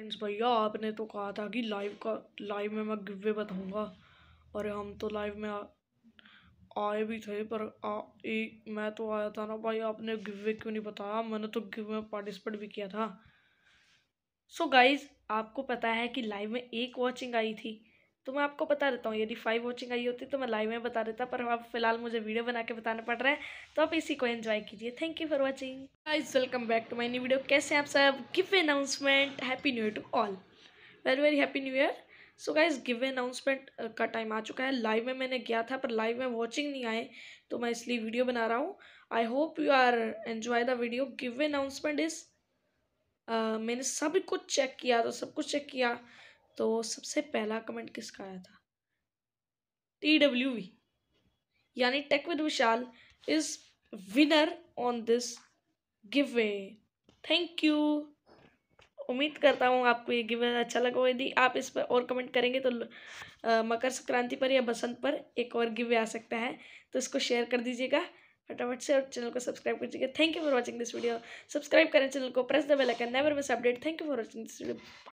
friends भैया आपने तो कहा था कि लाइव का लाइव में मैं गिवे बताऊंगा और हम तो लाइव में आ, आए भी थे पर आ, ए, मैं तो आया था ना भाई आपने गिवे क्यों नहीं बताया मैंने तो गिवे में पार्टिसिपेट भी किया था सो so गाइज आपको पता है कि लाइव में एक वॉचिंग आई थी तो मैं आपको बता देता हूँ यदि फाइव वॉचिंग आई होती तो मैं लाइव में बता देता पर अब फिलहाल मुझे वीडियो बना के बताना पड़ रहा है तो आप इसी को एंजॉय कीजिए thank you for watching guys welcome back to my new video कैसे आप सब give announcement happy new year to all very very happy new year so guys give announcement का टाइम आ चुका है लाइव में मैंने गया था पर लाइव में वॉचिंग नहीं आए तो मैं इसलिए वीडियो बना रहा हूँ I hope you are enjoy the video give announcement is मैंने सब कुछ चेक किया तो सब कुछ चेक किया तो सबसे पहला कमेंट किसका आया था टी डब्ल्यू वी यानी tech with Vishal is winner on this giveaway thank you उम्मीद करता हूँ आपको ये गिवन अच्छा लगा यदि आप इस पर और कमेंट करेंगे तो मकर संक्रांति पर या बसंत पर एक और गिवे आ सकता है तो इसको शेयर कर दीजिएगा फटाफट से और चैनल को सब्सक्राइब कर दीजिएगा thank you for watching this video subscribe करें चैनल को press the bell icon never miss update thank you for watching this video